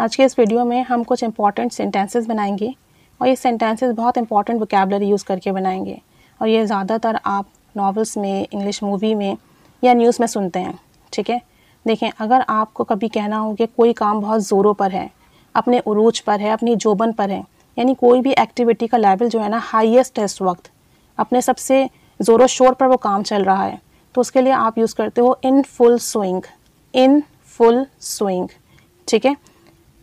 आज के इस वीडियो में हम कुछ इंपॉर्टेंट सेंटेंसेस बनाएंगे और ये सेंटेंसेस बहुत इंपॉर्टेंट वोकेबलरी यूज़ करके बनाएंगे और ये ज़्यादातर आप नॉवेल्स में इंग्लिश मूवी में या न्यूज़ में सुनते हैं ठीक है देखें अगर आपको कभी कहना हो कि कोई काम बहुत ज़ोरों पर है अपने उरूज पर है अपनी जोबन पर है यानी कोई भी एक्टिविटी का लेवल जो है ना हाइएस्ट है इस वक्त अपने सबसे ज़ोरों शोर पर वो काम चल रहा है तो उसके लिए आप यूज़ करते हो in full swing in full swing ठीक है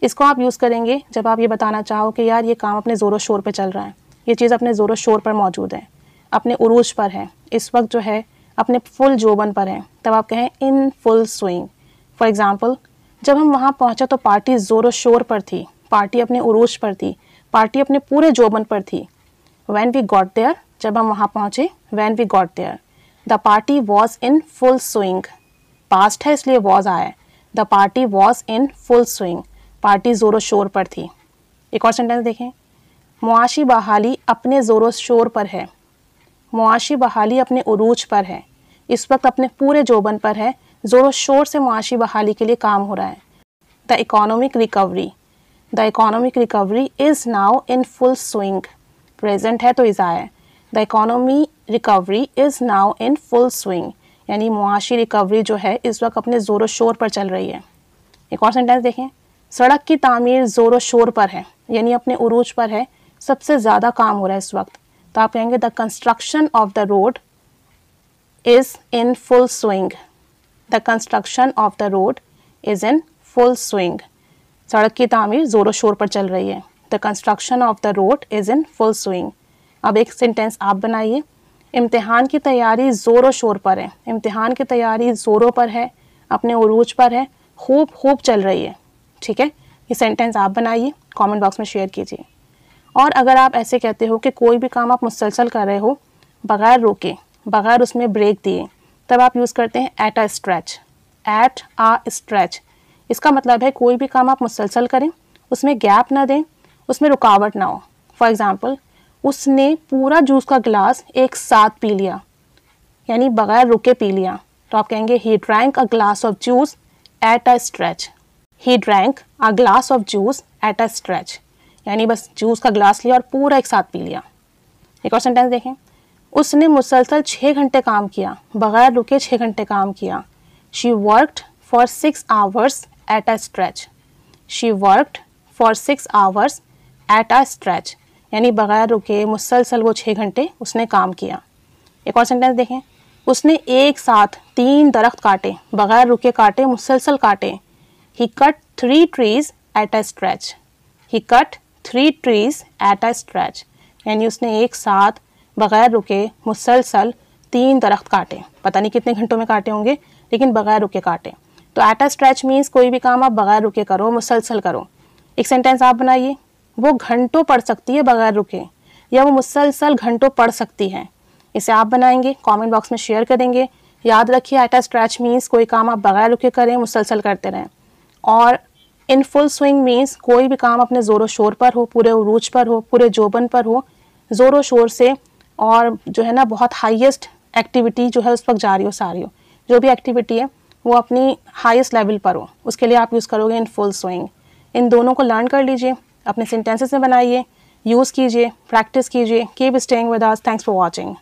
इसको आप यूज़ करेंगे जब आप ये बताना चाहो कि यार ये काम अपने ज़ोरों शोर पर चल रहा है ये चीज़ अपने ज़ोरों शोर पर मौजूद है अपने उरूज पर है इस वक्त जो है अपने फुल जोबन पर है तब आप कहें in full swing for example जब हम वहाँ पहुँचे तो पार्टी ज़ोरों शोर पर थी पार्टी अपने उरूज पर थी पार्टी अपने पूरे जोबन पर थी वैन वी गॉट देयर जब हम वहाँ पहुँचे when we got there the party was in full swing past है इसलिए वॉज आया the party was in full swing party ज़ोरों शोर पर थी एक और सेंटेंस देखें मुआशी बहाली अपने ज़ोरों शोर पर है मुआशी बहाली अपने अरूज पर है इस वक्त अपने पूरे जोबन पर है ज़ोरों शोर से मुआशी बहाली के लिए काम हो रहा है the economic recovery the economic recovery is now in full swing present है तो इज़ा है the economy recovery is now in full swing यानी मुआशी रिकवरी जो है इस वक्त अपने ज़ोरों शोर पर चल रही है एक और सेंटेंस देखें सड़क की तामीर ज़ोर व शोर पर है यानी अपने उरूज पर है सबसे ज़्यादा काम हो रहा है इस वक्त तो आप कहेंगे the construction of the road is in full swing the construction of the road is in full swing सड़क की तामीर ज़ोर शोर पर चल रही है the construction of the road is in full swing अब एक सेंटेंस आप बनाइए इम्तिहान की तैयारी ज़ोर शोर पर है इम्तिहान की तैयारी ज़ोरों पर है अपने उरूज पर है खूब खूब चल रही है ठीक है ये सेंटेंस आप बनाइए कमेंट बॉक्स में शेयर कीजिए और अगर आप ऐसे कहते हो कि कोई भी काम आप मुसलसल कर रहे हो बगैर रोके बगैर उसमें ब्रेक दिए तब आप यूज़ करते हैं at a stretch at a stretch इसका मतलब है कोई भी काम आप मुसलसल करें उसमें गैप ना दें उसमें रुकावट ना हो फॉर एग्ज़ाम्पल उसने पूरा जूस का गिलास एक साथ पी लिया यानी बगैर रुके पी लिया तो आप कहेंगे he drank a glass of juice at a stretch he drank a glass of juice at a stretch यानी बस जूस का ग्लास लिया और पूरा एक साथ पी लिया एक और सेंटेंस देखें उसने मुसलसल छः घंटे काम किया बगैर रुके छः घंटे काम किया she worked for six hours at a stretch she worked for six hours at a stretch यानी बगैर रुके मुसलसल वो छः घंटे उसने काम किया एक और सेंटेंस देखें उसने एक साथ तीन दरख्त काटे बगैर रुके काटे मुसलसल काटे He cut three trees at a stretch. He cut three trees at a stretch. यानी उसने एक साथ बगैर रुके मुसलसल तीन दरख्त काटे पता नहीं कितने घंटों में काटे होंगे लेकिन बगैर रुके काटे तो एट अ स्ट्रैच मीन्स कोई भी काम आप बगैर रुके करो मुसलसल करो एक सेंटेंस आप बनाइए वो घंटों पढ़ सकती है बगैर रुके या वो मुसलसल घंटों पढ़ सकती है इसे आप बनाएंगे कमेंट बॉक्स में शेयर करेंगे याद रखिए एट अ स्ट्रैच मीन्स कोई काम आप बगैर रुके करें मुसलसल करते रहें और इन फुल स्विंग मीन्स कोई भी काम अपने ज़ोरों शोर पर हो पूरे उरूज पर हो पूरे जोबन पर हो ज़ोरों शोर से और जो है ना बहुत हाईएस्ट एक्टिविटी जो है उस वक्त जारी हो सारी हो जो भी एक्टिविटी है वो अपनी हाईएस्ट लेवल पर हो उसके लिए आप यूज़ करोगे इन फुल स्विंग इन दोनों को लर्न कर लीजिए अपने सेंटेंसेस में बनाइए यूज़ कीजिए प्रैक्टिस कीजिए keep staying with us thanks for watching